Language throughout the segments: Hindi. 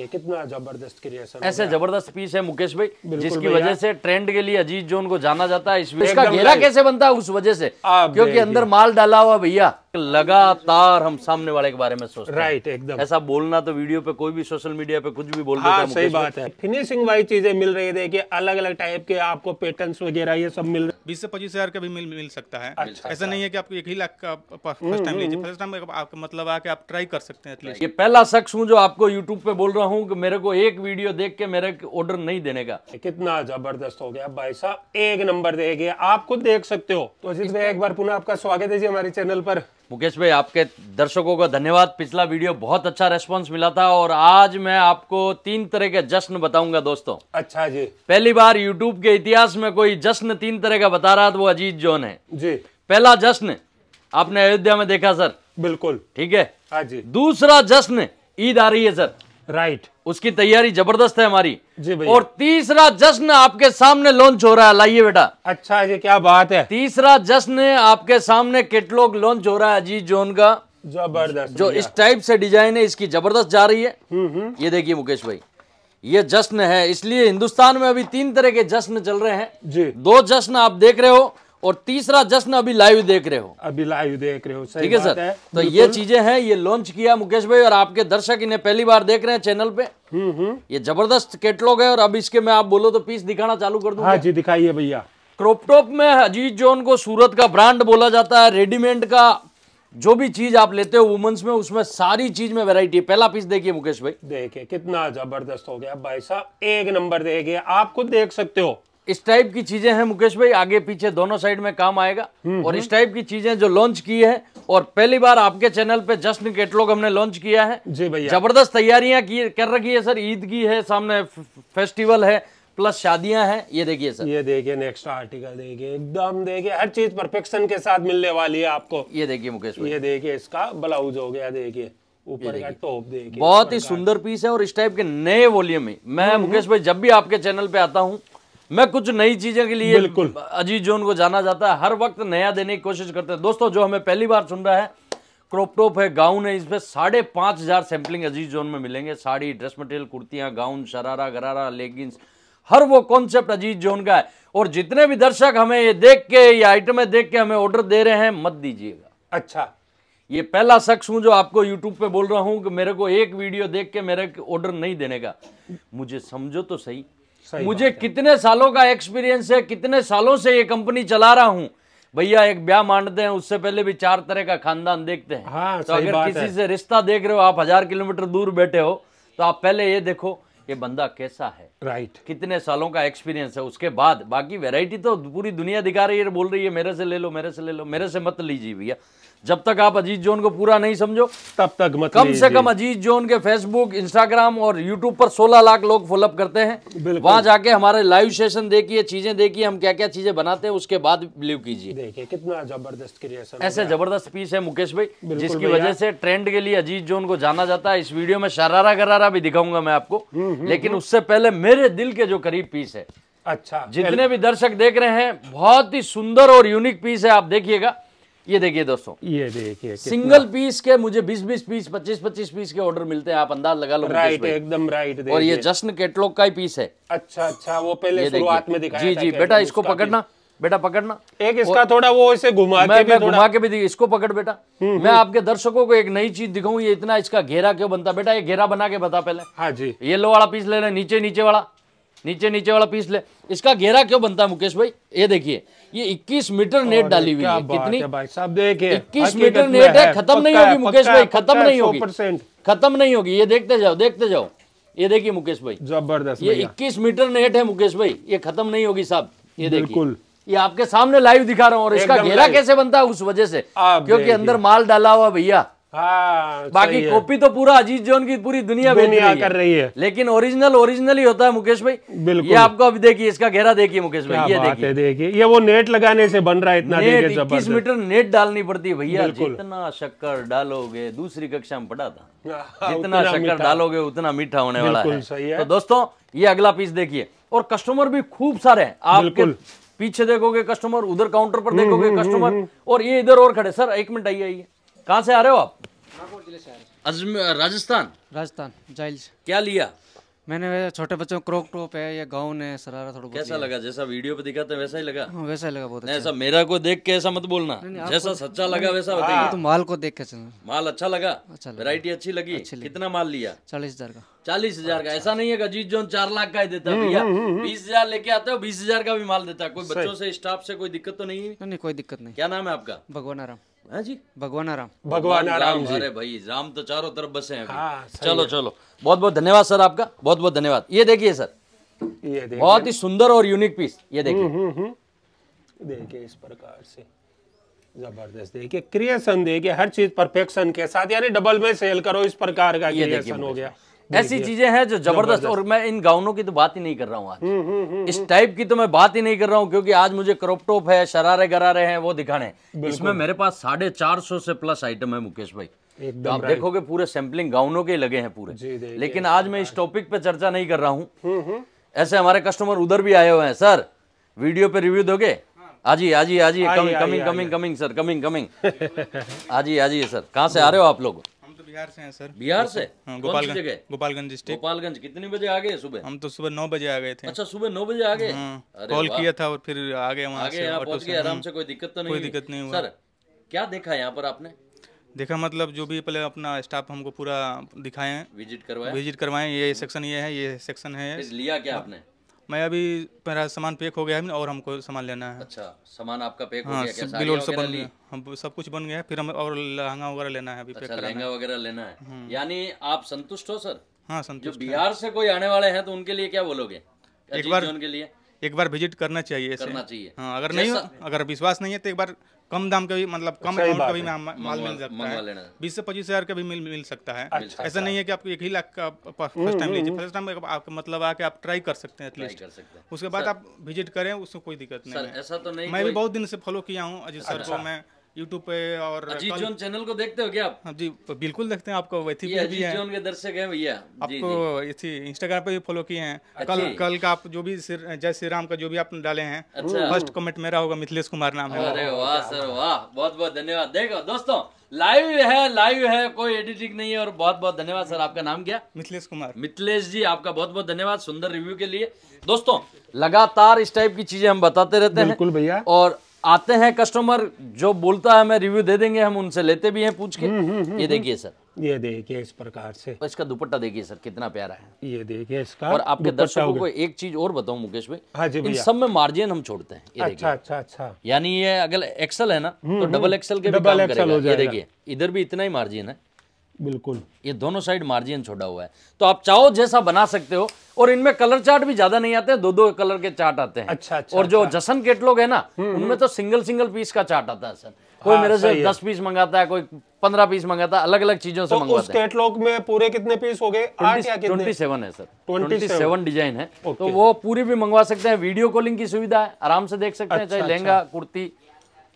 कितना जबरदस्त क्रिएशन ऐसे जबरदस्त पीस है मुकेश भाई जिसकी वजह से ट्रेंड के लिए अजीत जोन को जाना जाता है तो इसका घेरा कैसे बनता है उस वजह से क्योंकि अंदर माल डाला हुआ भैया लगातार हम सामने वाले के बारे में सोच राइट एकदम ऐसा बोलना तो वीडियो पे कोई भी सोशल मीडिया पे कुछ भी बोल हाँ, सही बात है फिनिशिंग वाइज चीजें मिल रही है अलग अलग टाइप के आपको पैटर्न वगैरह ये सब मिल रहे बीस से पच्चीस हजार का भी मिल मिल सकता है अच्छा, ऐसा अच्छा। नहीं है कि आपको एक ही लाख का फर्स्ट टाइम हम्म, लीजिए फर्स्ट टाइम आपका मतलब आके आप ट्राई कर सकते हैं ये पहला शख्स हूँ जो आपको यूट्यूब पे बोल रहा हूँ कि मेरे को एक वीडियो देख के मेरे ऑर्डर नहीं देने का कितना जबरदस्त हो गया भाई साहब एक नंबर देखे आप खुद देख सकते हो तो जिसमें एक बार पुनः आपका स्वागत है जी हमारे चैनल पर मुकेश भाई आपके दर्शकों का धन्यवाद पिछला वीडियो बहुत अच्छा रेस्पॉन्स मिला था और आज मैं आपको तीन तरह के जश्न बताऊंगा दोस्तों अच्छा जी पहली बार यूट्यूब के इतिहास में कोई जश्न तीन तरह का बता रहा था तो वो अजीत जोन है जी पहला जश्न आपने अयोध्या में देखा सर बिल्कुल ठीक है हाँ जी दूसरा जश्न ईद आ रही है सर राइट उसकी तैयारी जबरदस्त है हमारी जी भैया और तीसरा जश्न आपके सामने लॉन्च हो रहा है लाइए बेटा अच्छा ये क्या बात है तीसरा जश्न आपके सामने केटलॉग लॉन्च हो रहा है अजीत जोन का जबरदस्त जो इस टाइप से डिजाइन है इसकी जबरदस्त जा रही है हम्म, हम्म। ये देखिए मुकेश भाई ये जश्न है इसलिए हिंदुस्तान में अभी तीन तरह के जश्न चल रहे हैं जी दो जश्न आप देख रहे हो और तीसरा जश्न अभी लाइव देख रहे हो अभी लाइव देख रहे हो सही ठीक है सर तो ये चीजें हैं ये लॉन्च किया मुकेश भाई और आपके दर्शक इन्हें पहली बार देख रहे हैं चैनल पे हम्म, हम्म। ये जबरदस्त कैटलॉग है और अब इसके मैं आप बोलो तो पीस दिखाना चालू कर दूंगा हाँ जी दिखाइए भैया क्रोपटॉप में अजीत जोन को सूरत का ब्रांड बोला जाता है रेडीमेड का जो भी चीज आप लेते हो वुमेन्स में उसमें सारी चीज में वैरायटी पहला पीस देखिए मुकेश भाई देखिए कितना जबरदस्त हो गया भाई साहब एक नंबर देखिए आप खुद देख सकते हो इस टाइप की चीजें हैं मुकेश भाई आगे पीछे दोनों साइड में काम आएगा हम्म, और हम्म। इस टाइप की चीजें जो लॉन्च की है और पहली बार आपके चैनल पे जश्न कैटलॉग हमने लॉन्च किया है जी भैया जबरदस्त तैयारियां की कर रखी है सर ईद की है सामने फेस्टिवल है प्लस शादियां हैं ये देखिए सर ये देखिए नेक्स्ट आर्टिकल देखिए एकदम देखिए हर चीज परफेक्शन के साथ मिलने वाली है आपको ये देखिए मुकेश ये देखिए इसका ब्लाउज हो गया देखिए ऊपर का टॉप देखिए बहुत ही सुंदर पीस है और इस टाइप के नए वॉल्यूम में मैं हम्म, मुकेश भाई जब भी आपके चैनल पे आता हूँ मैं कुछ नई चीजें के लिए अजीत जोन को जाना जाता है हर वक्त नया देने की कोशिश करते हैं दोस्तों जो हमें पहली बार सुन रहा है क्रॉपटॉप है गाउन है इसमें साढ़े पांच हज़ार सैम्पलिंग अजीत जोन में मिलेंगे साड़ी ड्रेस मटेरियल कुर्तियां गाउन शरारा गरारा लेगिंग्स हर वो कॉन्सेप्ट अजीत जोन का है और जितने भी दर्शक हमें ये देख के ये आइटमें देख के हमें ऑर्डर दे रहे हैं मत दीजिएगा अच्छा ये पहला शख्स हूं जो आपको यूट्यूब पे बोल रहा हूं कि मेरे को एक वीडियो देख के मेरे ऑर्डर नहीं देने का मुझे समझो तो सही मुझे कितने सालों का एक्सपीरियंस है कितने सालों से ये कंपनी चला रहा हूँ भैया एक ब्याह मानते हैं उससे पहले भी चार तरह का खानदान देखते हैं हाँ, तो अगर किसी से रिश्ता देख रहे हो आप हजार किलोमीटर दूर बैठे हो तो आप पहले ये देखो ये बंदा कैसा है राइट right. कितने सालों का एक्सपीरियंस है उसके बाद बाकी वैरायटी तो पूरी दुनिया दिखा रही है बोल रही है मेरे से ले लो मेरे से ले लो मेरे से मत लीजिए भैया जब तक आप अजीत जोन को पूरा नहीं समझो तब तक मत कम से कम अजीत जोन के फेसबुक इंस्टाग्राम और यूट्यूब पर 16 लाख लोग फॉलोअप करते हैं वहां जाके हमारे लाइव सेशन देखिए चीजें देखिए हम क्या क्या चीजें बनाते हैं उसके बाद बिलीव कीजिए देखिए कितना जबरदस्त क्रिएशन ऐसे जबरदस्त पीस है मुकेश भाई जिसकी वजह से ट्रेंड के लिए अजीत जोन को जाना जाता है इस वीडियो में शरारा गरारा भी दिखाऊंगा मैं आपको हम्म, हम्म, लेकिन हम्म। उससे पहले मैं मेरे दिल के जो करीब पीस है अच्छा जितने भी दर्शक देख रहे हैं बहुत ही सुंदर और यूनिक पीस है आप देखिएगा ये देखिए दोस्तों ये देखिए सिंगल पीस के मुझे 20-20 पीस 25-25 पीस के ऑर्डर मिलते हैं आप अंदाज लगा लो राइट एकदम राइट और ये जश्न कैटलॉग का ही पीस है अच्छा अच्छा वो पहले शुरुआत में दिखाया जी जी बेटा इसको पकड़ना बेटा पकड़ना एक इसका थोड़ा वो इसे घुमा मैं, के मैं घुमा के भी दी इसको पकड़ बेटा हम्म, हम्म। मैं आपके दर्शकों को एक नई चीज दिखाऊं ये इतना इसका घेरा क्यों बनता बेटा ये घेरा बना के बता पहले हाँ जी ये लो वाला पीस ले नीचे नीचे वाला नीचे नीचे वाला पीस ले इसका घेरा क्यों बनता है मुकेश भाई ये देखिए ये 21 मीटर नेट डाली हुई है कितनी इक्कीस मीटर नेट है खत्म नहीं होगी मुकेश भाई खत्म नहीं होगी खत्म नहीं होगी ये देखते जाओ देखते जाओ ये देखिए मुकेश भाई जबरदस्त ये 21 मीटर नेट है मुकेश भाई ये खत्म नहीं होगी साहब ये देखिए ये आपके सामने लाइव दिखा रहा हूँ और इसका घेरा कैसे बनता है उस वजह से क्योंकि अंदर माल डाला हुआ भैया हाँ, बाकी कॉपी तो पूरा अजीत जोन की पूरी दुनिया, भेज रही कर रही है लेकिन ओरिजिनल ओरिजिनल ही होता है मुकेश भाई बिल्कुल ये आपको अभी देखिए इसका घेरा देखिए मुकेश भाई ये देखिए देखिए ये वो नेट लगाने से बन रहा है इतना नेट इक्कीस मीटर नेट डालनी पड़ती है भैया जितना शक्कर डालोगे दूसरी कक्षा में पढ़ा था हाँ, जितना शक्कर डालोगे उतना मीठा होने वाला है तो दोस्तों ये अगला पीस देखिए और कस्टमर भी खूब सारे हैं आपके पीछे देखोगे कस्टमर उधर काउंटर पर हम्म, देखोगे कस्टमर हम्म, हम्म, और ये इधर और खड़े सर एक मिनट आइए आइए कहाँ से आ रहे हो आप राजस्थान राजस्थान जाइल क्या लिया मैंने वैसे छोटे बच्चों क्रोक टॉप है या गाउन है सरारा थोड़ा कैसा लगा जैसा वीडियो पे दिखाते वैसा ही लगा हाँ, वैसा ही लगा बहुत अच्छा ऐसा मेरा को देख के ऐसा मत बोलना नहीं, नहीं, जैसा सच्चा लगा वैसा बताइए हाँ, तो माल को देख के चलना माल अच्छा लगा अच्छा वेरायटी अच्छी लगी कितना माल लिया चालीस हजार का चालीस हजार का ऐसा नहीं है अजीत जो चार लाख का ही देता है हम्म, भैया हम्म, हम्म, बीस हजार लेके आता है बीस हजार का भी माल देता है कोई बच्चों से स्टाफ से कोई दिक्कत तो नहीं है नहीं कोई दिक्कत नहीं क्या नाम है आपका भगवान आराम हाँ जी राम राम जी अरे भाई राम तो चारों तरफ बसे हैं हाँ, चलो चलो बहुत बहुत धन्यवाद सर आपका बहुत बहुत धन्यवाद ये देखिए सर ये देखिए बहुत ही सुंदर और यूनिक पीस ये देखिए हम्म, हम्म, हम्म। देखिए इस प्रकार से जबरदस्त देखिए क्रिएशन देखिए हर चीज परफेक्शन के साथ यानी डबल में सेल करो इस प्रकार का क्रिएशन हो गया ऐसी चीजें हैं जो जबरदस्त और मैं इन गाउनों की तो बात ही नहीं कर रहा हूँ आज हम्म, हम्म, हम्म, इस टाइप की तो मैं बात ही नहीं कर रहा हूँ क्योंकि आज मुझे क्रोपटॉप है शरारे गरारे हैं वो दिखाने इसमें मेरे पास साढ़े चार सौ से प्लस आइटम है मुकेश भाई तो आप देखोगे पूरे सैम्पलिंग गाउनों के लगे हैं पूरे लेकिन आज मैं इस टॉपिक पे चर्चा नहीं कर रहा हूँ ऐसे हमारे कस्टमर उधर भी आए हुए हैं सर वीडियो पे रिव्यू दोगे आजी आजी आजी coming coming coming coming sir coming coming आजी आजी सर कहाँ से आ रहे हो आप लोग बिहार से हैं सर बिहार से हाँ, गोपालगंज जगह गोपालगंज स्टेट गोपालगंज कितने बजे आ गए सुबह हम तो सुबह नौ बजे आ गए थे अच्छा सुबह नौ बजे आ गए हाँ, कॉल किया था और फिर आ गए गए आराम हाँ। से कोई दिक्कत तो नहीं कोई दिक्कत नहीं हुआ सर क्या देखा यहाँ पर आपने देखा मतलब जो भी पहले अपना स्टाफ हमको पूरा दिखाए विजिट करवाए विजिट करवाए ये सेक्शन ये है ये सेक्शन है लिया क्या आपने मैं अभी मेरा सामान पैक हो गया है और हमको सामान लेना है अच्छा सामान आपका पैक हाँ, हो गया क्या सब ली? हम सब कुछ बन गया है फिर हम और लहंगा वगैरह लेना है अभी अच्छा, लहंगा वगैरह लेना है हम्म। यानी आप संतुष्ट हो सर हाँ संतुष्ट बिहार से कोई आने वाले हैं तो उनके लिए क्या बोलोगे एक बार उनके लिए एक बार विजिट करना चाहिए करना चाहिए हाँ अगर नहीं अगर विश्वास नहीं है तो एक बार कम दाम का भी मतलब कम अमाउंट का भी माल मिल सकता है बीस से पच्चीस हजार का भी मिल मिल सकता है अच्छा, अच्छा। ऐसा नहीं है कि आपको एक ही लाख का फर्स्ट टाइम हम्म, हम्म, लीजिए फर्स्ट टाइम आपका मतलब आके आप ट्राई कर सकते हैं एटलीस्ट उसके बाद आप विजिट करें उसमें कोई दिक्कत नहीं है ऐसा तो नहीं मैं भी बहुत दिन से फॉलो किया हूँ अजीत सर को अच्छा। मैं यूट्यूब पे और अजीत जोन चैनल को देखते हो क्या आप हाँ जी बिल्कुल देखते हैं आपको वैथी पे भी जोन के दर्शक है भैया आपको इंस्टाग्राम पे भी फॉलो किए हैं कल कल का आप जो भी जय श्री राम का जो भी आपने डाले हैं फर्स्ट अच्छा। कमेंट मेरा होगा मिथिलेश कुमार नाम है अरे वाह सर वाह बहुत बहुत धन्यवाद देखो दोस्तों लाइव है लाइव है कोई एडिटिंग नहीं है और बहुत बहुत धन्यवाद सर आपका नाम क्या मिथिलेश कुमार मिथिलेश जी आपका बहुत बहुत धन्यवाद सुंदर रिव्यू के लिए दोस्तों लगातार इस टाइप की चीजें हम बताते रहते हैं बिल्कुल भैया और आते हैं कस्टमर जो बोलता है हमें रिव्यू दे देंगे हम उनसे लेते भी हैं पूछ के हुँ, हम्म, हुँ, हम्म, हम्म, ये देखिए सर ये देखिए इस प्रकार से इसका दुपट्टा देखिए सर कितना प्यारा है ये देखिए इसका और आपके दर्शकों को एक चीज और बताऊं मुकेश भाई हाँ जी इन सब में मार्जिन हम छोड़ते हैं ये अच्छा अच्छा अच्छा यानी ये अगर एक्सल है ना तो डबल एक्सल के भी काम करेगा ये देखिए इधर भी इतना ही मार्जिन है बिल्कुल ये दोनों साइड मार्जिन छोड़ा हुआ है तो आप चाहो जैसा बना सकते हो और इनमें कलर चार्ट भी ज्यादा नहीं आते हैं दो दो कलर के चार्ट आते हैं अच्छा, अच्छा और जो अच्छा। जसन केटलॉग है ना हम्म, हम्म। उनमें तो सिंगल सिंगल पीस का चार्ट आता है सर कोई हाँ, मेरे से दस पीस मंगाता है कोई पंद्रह पीस मंगाता है अलग अलग चीजों से मंगाता है केटलॉग में पूरे कितने पीस हो गए ट्वेंटी सेवन है सर ट्वेंटी सेवन डिजाइन है तो वो पूरी भी मंगवा सकते हैं वीडियो कॉलिंग की सुविधा है आराम से देख सकते हैं अच्छा, चाहे अच्छा। लहंगा कुर्ती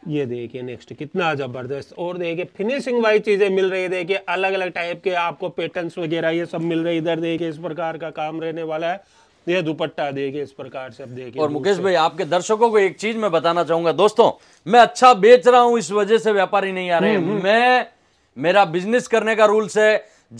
ये देखिए नेक्स्ट कितना ज़बरदस्त और देखिए फिनिशिंग वाइज चीज़ें मिल रही है देखिए अलग अलग टाइप के आपको पेटर्न वगैरह ये सब मिल रहे इधर देखिए इस प्रकार का काम रहने वाला है ये दुपट्टा देखिए इस प्रकार से अब देखिए और मुकेश भाई आपके दर्शकों को एक चीज मैं बताना चाहूंगा दोस्तों मैं अच्छा बेच रहा हूं इस वजह से व्यापारी नहीं आ रहे हम्म, हम्म। मैं मेरा बिजनेस करने का रूल्स है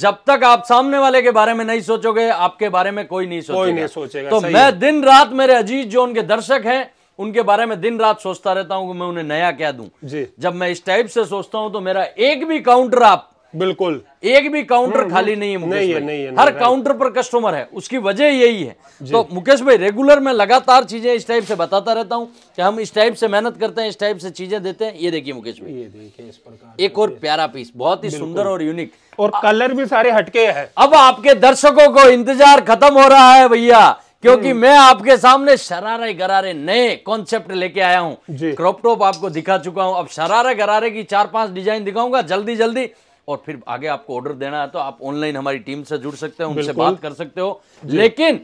जब तक आप सामने वाले के बारे में नहीं सोचोगे आपके बारे में कोई नहीं सोचेगा कोई नहीं सोचेगा तो मैं दिन रात मेरे अजीज जो उनके दर्शक हैं उनके बारे में दिन रात सोचता रहता हूं कि मैं उन्हें नया क्या दूं जी जब मैं इस टाइप से सोचता हूं तो मेरा एक भी काउंटर आप बिल्कुल एक भी काउंटर हम्म, खाली हम्म। नहीं है मुकेश नहीं भाई नहीं नहीं, नहीं, हर काउंटर पर कस्टमर है उसकी वजह यही है तो मुकेश भाई रेगुलर मैं लगातार चीजें इस टाइप से बताता रहता हूं कि हम इस टाइप से मेहनत करते हैं इस टाइप से चीजें देते हैं ये देखिए मुकेश भाई ये देखिए एक और प्यारा पीस बहुत ही सुंदर और यूनिक और कलर भी सारे हटके है अब आपके दर्शकों को इंतजार खत्म हो रहा है भैया क्योंकि हम्म। मैं आपके सामने शरारे गरारे नए कॉन्सेप्ट लेके आया क्रॉप क्रॉपटॉप आपको दिखा चुका हूं अब शरारे गरारे की चार पांच डिजाइन दिखाऊंगा जल्दी जल्दी और फिर आगे आपको ऑर्डर देना है तो आप ऑनलाइन हमारी टीम से जुड़ सकते हो उनसे बात कर सकते हो लेकिन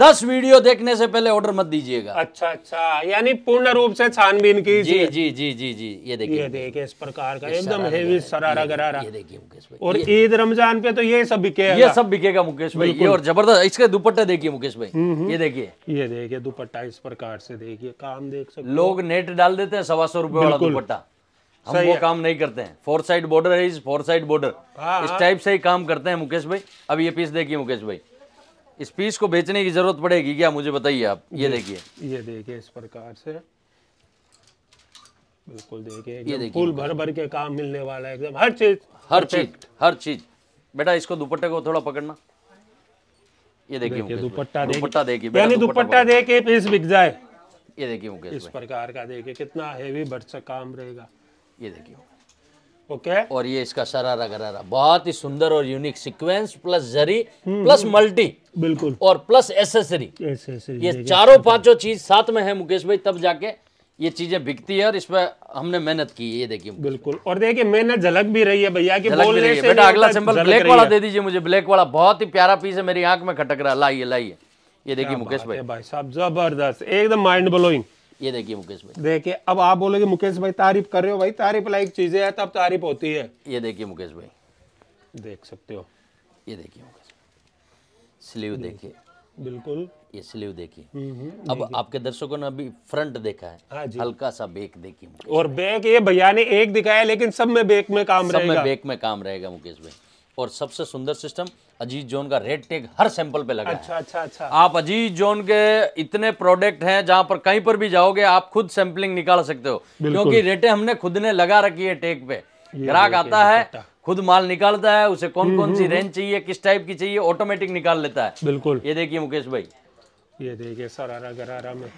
दस वीडियो देखने से पहले ऑर्डर मत दीजिएगा अच्छा अच्छा यानी पूर्ण रूप से छानबीन की जी जी जी जी जी ये देखिए ये देखिए इस प्रकार का एकदम हेवी सरारा गरारा ये देखिए मुकेश भाई और ईद रमजान पे तो ये सब बिकेगा ये सब बिकेगा मुकेश भाई ये और जबरदस्त इसके दुपट्टे देखिए मुकेश भाई हम्म, हम्म। ये देखिए ये देखिए दुपट्टा इस प्रकार से देखिए काम देख सकते लोग नेट डाल देते हैं सवा सौ रुपए वाला दुपट्टा हम वो काम नहीं करते हैं फोर साइड बॉर्डर है इस फोर साइड बॉर्डर इस टाइप हाँ। से ही काम करते हैं मुकेश भाई अब ये पीस देखिए मुकेश भाई इस पीस को बेचने की जरूरत पड़ेगी क्या मुझे बताइए आप ये देखिए ये देखिए इस प्रकार से बिल्कुल देखिए फूल भर भर के काम मिलने वाला है एकदम हर चीज हर चीज हर चीज बेटा इसको दुपट्टे को थोड़ा पकड़ना ये देखिए दुपट्टा दुपट्टा देखिए पहले दुपट्टा दे के पीस बिक जाए ये देखिए इस प्रकार का देखिए कितना हेवी भर काम रहेगा ये देखिए ओके okay. और ये इसका शरारा गरारा बहुत ही सुंदर और unique sequence plus zari plus हम्म, मल्टी हम्म। बिल्कुल और प्लस एसेसरी ये चारों पांचों चीज साथ में है मुकेश भाई तब जाके ये चीजें बिकती है और इसमें हमने मेहनत की है ये देखिए बिल्कुल और देखिए मेहनत झलक भी रही है भैया की बोल रही है बेटा अगला सिंबल ब्लैक वाला दे दीजिए मुझे ब्लैक वाला बहुत ही प्यारा पीस है मेरी आंख में खटक रहा लाइए लाइए ये देखिए मुकेश भाई भाई साहब जबरदस्त एकदम माइंड ब्लोइंग ये देखिए मुकेश भाई देखिए अब आप बोलोगे मुकेश भाई तारीफ कर रहे हो भाई तारीफ लाइक चीजें है तब तारीफ होती है ये देखिए मुकेश भाई देख सकते हो ये देखिए मुकेश स्लीव देखिए बिल्कुल ये स्लीव देखिए हम्म, हम्म, अब आपके दर्शकों ने अभी फ्रंट देखा है हाँ हल्का सा बेक देखिए और बेक ये भैया ने एक दिखाया लेकिन सब में बेक में काम रहेगा सब में बेक में काम रहेगा मुकेश भाई और सबसे सुंदर सिस्टम अजीत जोन का रेड टेक हर सैंपल पे लगा अच्छा अच्छा अच्छा आप अजीत जोन के इतने प्रोडक्ट हैं जहां पर कहीं पर भी जाओगे आप खुद सैंपलिंग निकाल सकते हो क्योंकि रेटे हमने खुद ने लगा रखी है टेक पे ग्राहक आता है खुद माल निकालता है उसे कौन कौन हम्म, सी रेंज हम्म, हम्म। चाहिए किस टाइप की चाहिए ऑटोमेटिक निकाल लेता है बिल्कुल ये देखिए मुकेश भाई ये देखिए सरारा गरारा में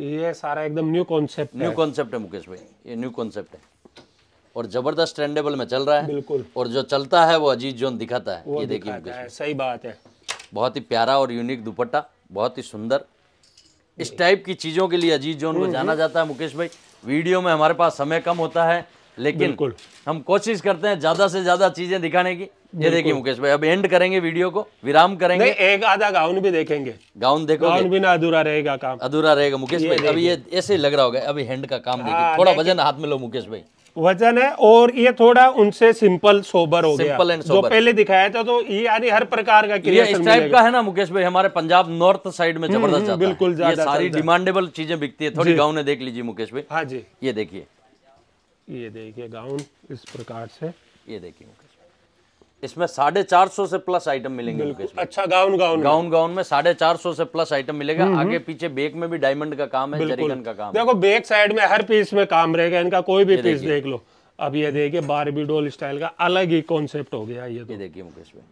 ये सारा एकदम न्यू कॉन्सेप्ट न्यू कॉन्सेप्ट है मुकेश भाई ये न्यू कॉन्सेप्ट है और जबरदस्त ट्रेंडेबल में चल रहा है बिल्कुल और जो चलता है वो अजीत जोन दिखाता है ये देखिए सही बात है बहुत ही प्यारा और यूनिक दुपट्टा बहुत ही सुंदर इस टाइप की चीज़ों के लिए अजीत जोन को हम्म, जाना हम्म। जाता है मुकेश भाई वीडियो में हमारे पास समय कम होता है लेकिन हम कोशिश करते हैं ज्यादा से ज्यादा चीजें दिखाने की ये देखिए मुकेश भाई अब एंड करेंगे वीडियो को विराम करेंगे नहीं, एक आधा गाउन भी देखेंगे गाउन देखो गाउन भी ना अधूरा रहेगा काम अधूरा रहेगा मुकेश भाई अभी ये ऐसे लग रहा होगा अभी हैंड का काम हाँ, देखिए थोड़ा वजन हाथ में लो मुकेश भाई वजन है और ये थोड़ा उनसे सिंपल सोबर हो सिंपल गया जो पहले दिखाया था तो ये यानी हर प्रकार का ये इस टाइप का है ना मुकेश भाई हमारे पंजाब नॉर्थ साइड में हम्म, जबरदस्त हम्म, बिल्कुल ये सारी डिमांडेबल चीजें बिकती है थोड़ी गाउन देख लीजिए मुकेश भाई हाँ जी ये देखिए ये देखिए गाउन इस प्रकार से ये देखिए इसमें साढ़े चार सौ से प्लस आइटम मिलेंगे अच्छा गाउन गाउन गाउन गाउन में साढ़े चार सौ से प्लस आइटम मिलेगा हम्म, हम्म। आगे पीछे बेक में भी डायमंड का काम है जरीगन का काम देखो बेक साइड में हर पीस में काम रहेगा इनका कोई भी पीस देख लो अब ये देखिए बारबी डोल स्टाइल का अलग ही कॉन्सेप्ट हो गया तो। ये देखिए मुकेश भाई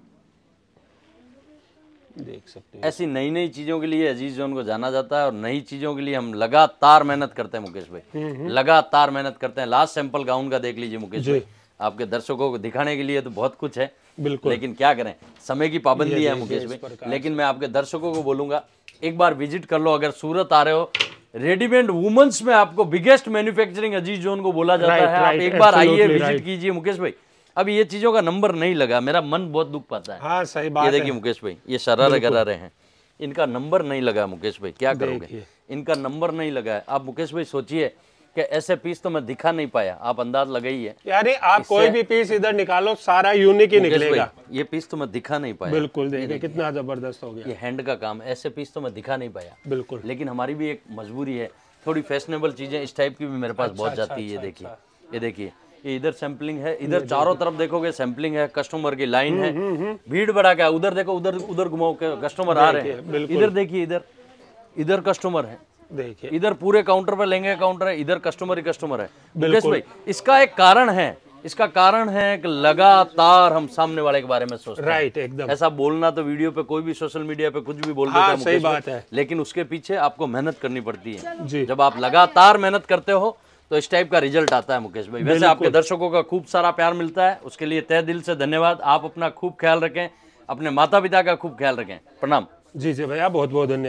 देख सकते हैं ऐसी नई नई चीजों के लिए अजीज जोन को जाना जाता है और नई चीजों के लिए हम लगातार मेहनत करते हैं मुकेश भाई हम्म, लगातार मेहनत करते हैं लास्ट सैंपल गाउन का देख लीजिए मुकेश भाई आपके दर्शकों को दिखाने के लिए तो बहुत कुछ है बिल्कुल लेकिन क्या करें समय की पाबंदी है मुकेश भाई लेकिन मैं आपके दर्शकों को बोलूंगा एक बार विजिट कर लो अगर सूरत आ रहे हो रेडीमेड वुमेन्स में आपको बिगेस्ट मैन्युफैक्चरिंग अजीज जोन को बोला जाता right, है आप एक बार आइए विजिट कीजिए मुकेश भाई अब ये चीजों का नंबर नहीं लगा मेरा मन बहुत दुख पाता है हाँ, सही बात ये देखिए मुकेश भाई ये शरारे रहे हैं इनका नंबर नहीं लगा मुकेश भाई क्या करोगे इनका नंबर नहीं लगा है आप मुकेश भाई सोचिए कि ऐसे पीस तो मैं दिखा नहीं पाया आप अंदाज है यानी आप कोई भी पीस इधर निकालो सारा यूनिक ही निकलेगा ये पीस तो मैं दिखा नहीं पाया बिल्कुल देखिए कितना जबरदस्त हो गया ये हैंड का काम ऐसे पीस तो मैं दिखा नहीं पाया बिल्कुल लेकिन हमारी भी एक मजबूरी है थोड़ी फैशनेबल चीजें इस टाइप की भी मेरे पास बहुत अच्छा, जाती है अच्छा, ये देखिए अच्छा। ये देखिए ये इधर सैम्पलिंग है इधर चारों तरफ देखोगे सैम्पलिंग है कस्टमर की लाइन हम्म, है हम्म, हम्म। भीड़ बढ़ा क्या उधर देखो उधर उधर घुमाओ कस्टमर आ रहे हैं इधर देखिए इधर इधर कस्टमर है देखिए इधर पूरे काउंटर पर लेंगे काउंटर है इधर कस्टमर ही कस्टमर है बिल्कुल भाई इसका एक कारण है इसका कारण है कि लगातार हम सामने वाले के बारे में सोच राइट एकदम ऐसा बोलना तो वीडियो पे कोई भी सोशल मीडिया पे कुछ भी बोल हाँ, सही बात है लेकिन उसके पीछे आपको मेहनत करनी पड़ती है जी। जब आप लगातार मेहनत करते हो तो इस टाइप का रिजल्ट आता है मुकेश भाई वैसे आपके दर्शकों का खूब सारा प्यार मिलता है उसके लिए तय दिल से धन्यवाद आप अपना खूब ख्याल रखें अपने माता पिता का खूब ख्याल रखें प्रणाम जी जी भैया बहुत बहुत धन्यवाद